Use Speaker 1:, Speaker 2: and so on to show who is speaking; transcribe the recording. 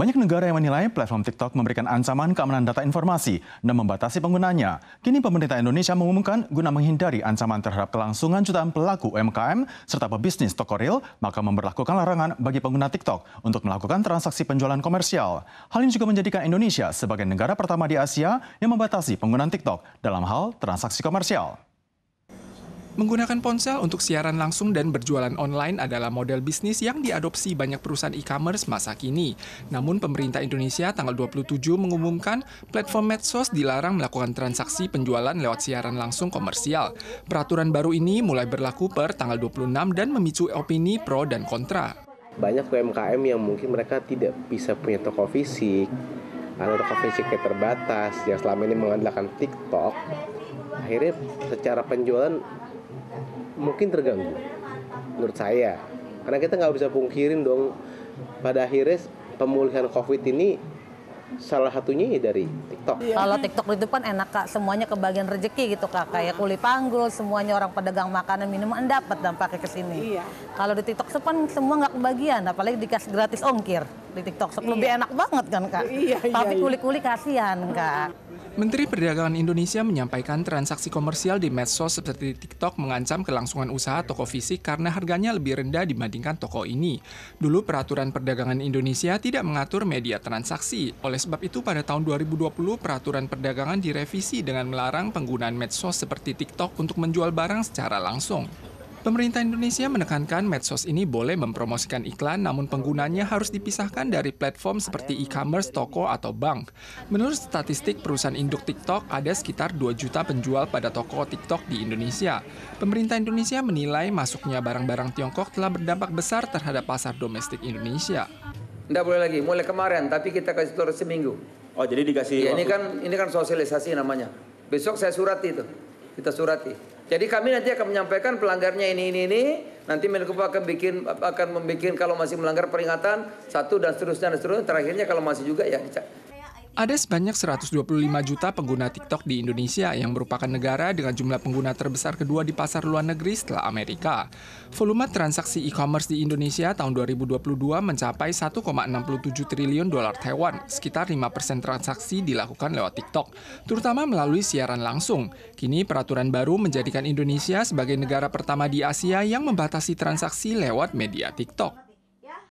Speaker 1: Banyak negara yang menilai platform TikTok memberikan ancaman keamanan data informasi dan membatasi penggunanya. Kini pemerintah Indonesia mengumumkan guna menghindari ancaman terhadap kelangsungan jutaan pelaku UMKM serta pebisnis toko real, maka memperlakukan larangan bagi pengguna TikTok untuk melakukan transaksi penjualan komersial. Hal ini juga menjadikan Indonesia sebagai negara pertama di Asia yang membatasi penggunaan TikTok dalam hal transaksi komersial. Menggunakan ponsel untuk siaran langsung dan berjualan online adalah model bisnis yang diadopsi banyak perusahaan e-commerce masa kini. Namun pemerintah Indonesia tanggal 27 mengumumkan platform medsos dilarang melakukan transaksi penjualan lewat siaran langsung komersial. Peraturan baru ini mulai berlaku per tanggal 26 dan memicu opini pro dan kontra.
Speaker 2: Banyak UMKM yang mungkin mereka tidak bisa punya toko fisik atau toko fisiknya terbatas yang selama ini mengandalkan TikTok akhirnya secara penjualan mungkin terganggu menurut saya karena kita nggak bisa pungkirin dong pada akhirnya pemulihan covid ini salah satunya dari TikTok. Iya. Kalau
Speaker 3: TikTok itu kan enak kak, semuanya kebagian rezeki gitu kak, kayak kulit panggul, semuanya orang pedagang makanan minuman dapat dampaknya ke sini. Iya. Kalau di TikTok sepan semua nggak kebagian, apalagi dikasih gratis ongkir di TikTok iya. Lebih iya. enak banget kan Kak. Iya, iya, Tapi iya. kulit-kulit kasihan Kak.
Speaker 1: Menteri Perdagangan Indonesia menyampaikan transaksi komersial di medsos seperti TikTok mengancam kelangsungan usaha toko fisik karena harganya lebih rendah dibandingkan toko ini. Dulu peraturan perdagangan Indonesia tidak mengatur media transaksi. Oleh sebab itu pada tahun 2020 peraturan perdagangan direvisi dengan melarang penggunaan medsos seperti TikTok untuk menjual barang secara langsung. Pemerintah Indonesia menekankan medsos ini boleh mempromosikan iklan, namun penggunanya harus dipisahkan dari platform seperti e-commerce, toko, atau bank. Menurut statistik perusahaan induk TikTok, ada sekitar 2 juta penjual pada toko TikTok di Indonesia. Pemerintah Indonesia menilai masuknya barang-barang Tiongkok telah berdampak besar terhadap pasar domestik Indonesia.
Speaker 4: Tidak boleh lagi, mulai kemarin, tapi kita kasih turun seminggu. Oh, jadi dikasih ya, ini kan ini kan sosialisasi namanya. Besok saya surati itu. Kita surati. Jadi kami nanti akan menyampaikan pelanggarnya ini ini ini. Nanti Menko akan bikin akan membuat kalau masih melanggar peringatan satu dan seterusnya dan seterusnya. Terakhirnya kalau masih juga ya
Speaker 1: ada sebanyak 125 juta pengguna TikTok di Indonesia yang merupakan negara dengan jumlah pengguna terbesar kedua di pasar luar negeri setelah Amerika. Volume transaksi e-commerce di Indonesia tahun 2022 mencapai 1,67 triliun dolar Taiwan, sekitar 5% transaksi dilakukan lewat TikTok, terutama melalui siaran langsung. Kini peraturan baru menjadikan Indonesia sebagai negara pertama di Asia yang membatasi transaksi lewat media TikTok.